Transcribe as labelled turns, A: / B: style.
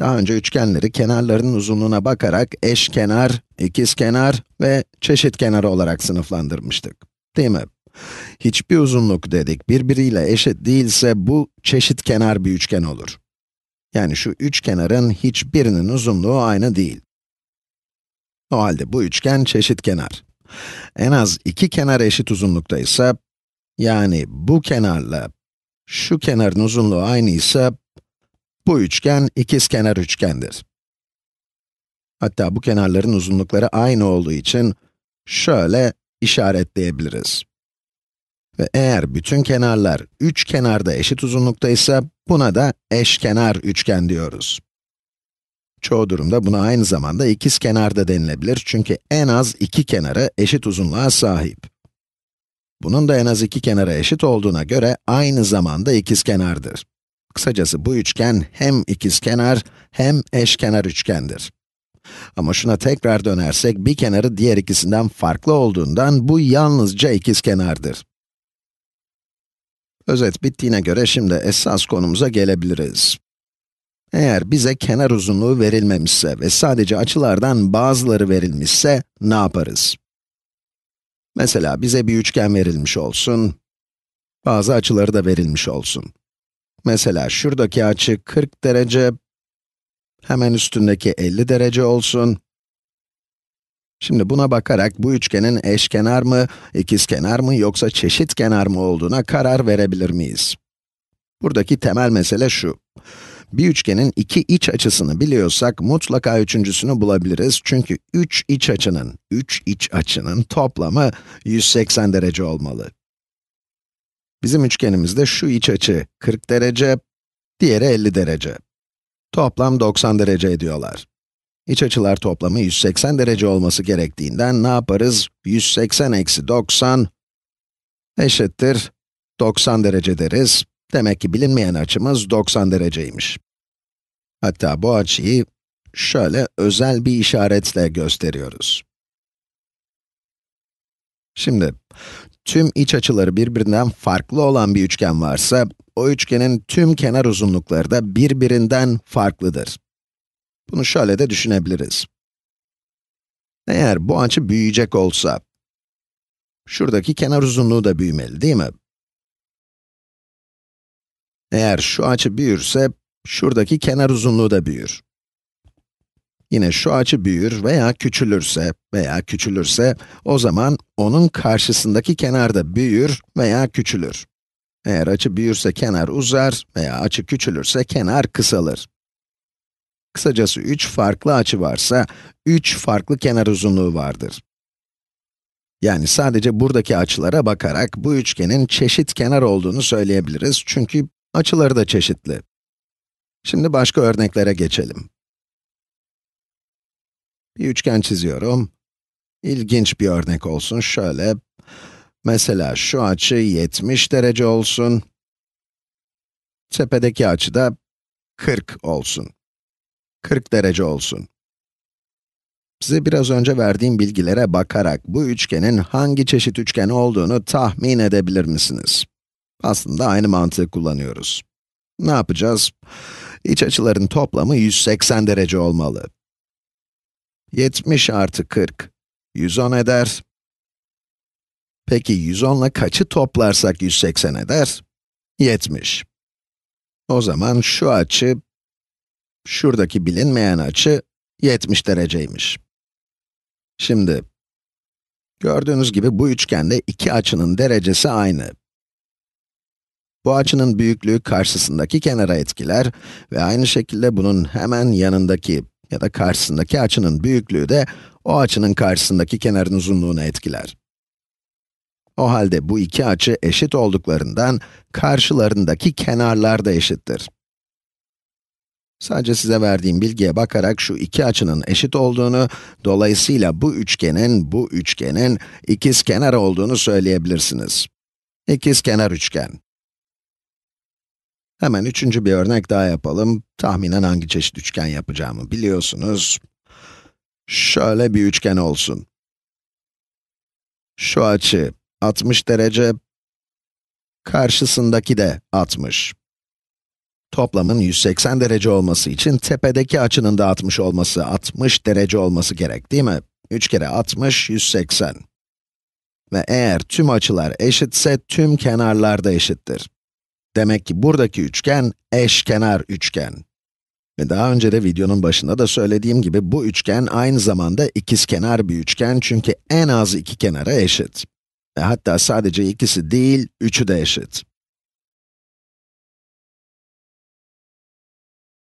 A: Daha önce üçgenleri kenarlarının uzunluğuna bakarak eşkenar, ikizkenar ve çeşit kenar olarak sınıflandırmıştık. Değil mi? Hiçbir uzunluk dedik birbiriyle eşit değilse bu çeşit kenar bir üçgen olur. Yani şu üç kenarın hiçbirinin uzunluğu aynı değil. O halde bu üçgen çeşit kenar. En az iki kenar eşit uzunlukta ise, yani bu kenarla şu kenarın uzunluğu aynı ise, bu üçgen ikizkenar üçgendir. Hatta bu kenarların uzunlukları aynı olduğu için şöyle işaretleyebiliriz. Ve eğer bütün kenarlar üç kenarda eşit uzunlukta ise buna da eşkenar üçgen diyoruz. Çoğu durumda buna aynı zamanda ikiz kenarda denilebilir çünkü en az iki kenarı eşit uzunluğa sahip. Bunun da en az iki kenara eşit olduğuna göre aynı zamanda ikiz kenardır. Kısacası bu üçgen hem ikizkenar hem eşkenar üçgendir. Ama şuna tekrar dönersek, bir kenarı diğer ikisinden farklı olduğundan bu yalnızca ikizkenardır. Özet bittiğine göre şimdi esas konumuza gelebiliriz. Eğer bize kenar uzunluğu verilmemişse ve sadece açılardan bazıları verilmişse ne yaparız? Mesela bize bir üçgen verilmiş olsun, bazı açıları da verilmiş olsun. Mesela şuradaki açı 40 derece, hemen üstündeki 50 derece olsun. Şimdi buna bakarak bu üçgenin eşkenar mı, ikizkenar mı yoksa çeşitkenar mı olduğuna karar verebilir miyiz? Buradaki temel mesele şu. Bir üçgenin iki iç açısını biliyorsak mutlaka üçüncüsünü bulabiliriz. Çünkü 3 iç açının, 3 iç açının toplamı 180 derece olmalı. Bizim üçgenimizde şu iç açı 40 derece, diğeri 50 derece. Toplam 90 derece ediyorlar. İç açılar toplamı 180 derece olması gerektiğinden ne yaparız? 180 eksi 90 eşittir 90 derece deriz. Demek ki bilinmeyen açımız 90 dereceymiş. Hatta bu açıyı şöyle özel bir işaretle gösteriyoruz. Şimdi, tüm iç açıları birbirinden farklı olan bir üçgen varsa, o üçgenin tüm kenar uzunlukları da birbirinden farklıdır. Bunu şöyle de düşünebiliriz. Eğer bu açı büyüyecek olsa, şuradaki kenar uzunluğu da büyümeli değil mi? Eğer şu açı büyürse, şuradaki kenar uzunluğu da büyür. Yine şu açı büyür veya küçülürse veya küçülürse o zaman onun karşısındaki kenar da büyür veya küçülür. Eğer açı büyürse kenar uzar veya açı küçülürse kenar kısalır. Kısacası 3 farklı açı varsa 3 farklı kenar uzunluğu vardır. Yani sadece buradaki açılara bakarak bu üçgenin çeşit kenar olduğunu söyleyebiliriz çünkü açıları da çeşitli. Şimdi başka örneklere geçelim. Bir üçgen çiziyorum. İlginç bir örnek olsun. Şöyle, mesela şu açı 70 derece olsun. Tepedeki açı da 40 olsun. 40 derece olsun. Size biraz önce verdiğim bilgilere bakarak bu üçgenin hangi çeşit üçgen olduğunu tahmin edebilir misiniz? Aslında aynı mantığı kullanıyoruz. Ne yapacağız? İç açıların toplamı 180 derece olmalı. 70 artı 40, 110 eder. Peki 110 ile kaçı toplarsak 180 eder? 70. O zaman şu açı, şuradaki bilinmeyen açı 70 dereceymiş. Şimdi, gördüğünüz gibi bu üçgende iki açının derecesi aynı. Bu açının büyüklüğü karşısındaki kenara etkiler ve aynı şekilde bunun hemen yanındaki ya da karşısındaki açının büyüklüğü de o açının karşısındaki kenarın uzunluğunu etkiler. O halde bu iki açı eşit olduklarından karşılarındaki kenarlar da eşittir. Sadece size verdiğim bilgiye bakarak şu iki açının eşit olduğunu, dolayısıyla bu üçgenin, bu üçgenin ikiz kenar olduğunu söyleyebilirsiniz. İkiz kenar üçgen. Hemen üçüncü bir örnek daha yapalım. Tahminen hangi çeşit üçgen yapacağımı biliyorsunuz. Şöyle bir üçgen olsun. Şu açı 60 derece, karşısındaki de 60. Toplamın 180 derece olması için tepedeki açının da 60 olması, 60 derece olması gerek değil mi? 3 kere 60, 180. Ve eğer tüm açılar eşitse, tüm kenarlar da eşittir. Demek ki buradaki üçgen eşkenar üçgen. Ve daha önce de videonun başında da söylediğim gibi bu üçgen aynı zamanda ikizkenar bir üçgen çünkü en az iki kenara eşit. Ve hatta sadece ikisi değil, üçü de eşit.